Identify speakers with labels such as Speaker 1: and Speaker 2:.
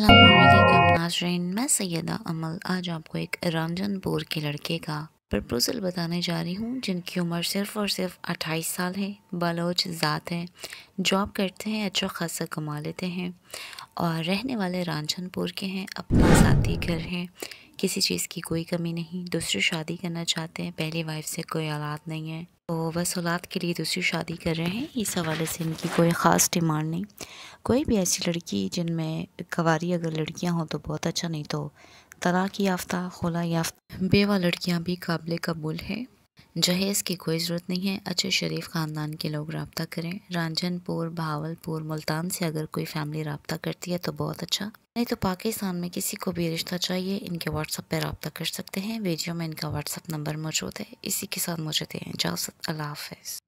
Speaker 1: नाजरीन मैं सैदा अमल आज आपको एक रंजनपुर के लड़के का प्रपोज़ल बताने जा रही हूँ जिनकी उम्र सिर्फ़ और सिर्फ अट्ठाईस साल है बलोच ज़ात हैं जॉब करते हैं अच्छा खासा कमा लेते हैं और रहने वाले रांझनपुर के हैं अपना साथी घर हैं किसी चीज़ की कोई कमी नहीं दूसरी शादी करना चाहते हैं पहली वाइफ से कोई औलाद नहीं है तो बस औलाद के लिए दूसरी शादी कर रहे हैं इस हवाले से इनकी कोई ख़ास डिमांड नहीं कोई भी ऐसी लड़की जिनमें कवारी अगर लड़कियां हों तो बहुत अच्छा नहीं तो तलाक याफ्ता खुला याफ्ता बेवा लड़कियां भी काबिल कबूल हैं जहेज़ की कोई ज़रूरत नहीं है अच्छे शरीफ ख़ानदान के लोग रबता करें रांझनपुर भावलपुर मुल्तान से अगर कोई फैमिली रबता करती है तो बहुत अच्छा नहीं तो पाकिस्तान में किसी को भी रिश्ता चाहिए इनके व्हाट्सअप पर रबता कर सकते हैं वीडियो में इनका व्हाट्सअप नंबर मौजूद है इसी के साथ मुझे दें इजाज़त अल्लाह हाफ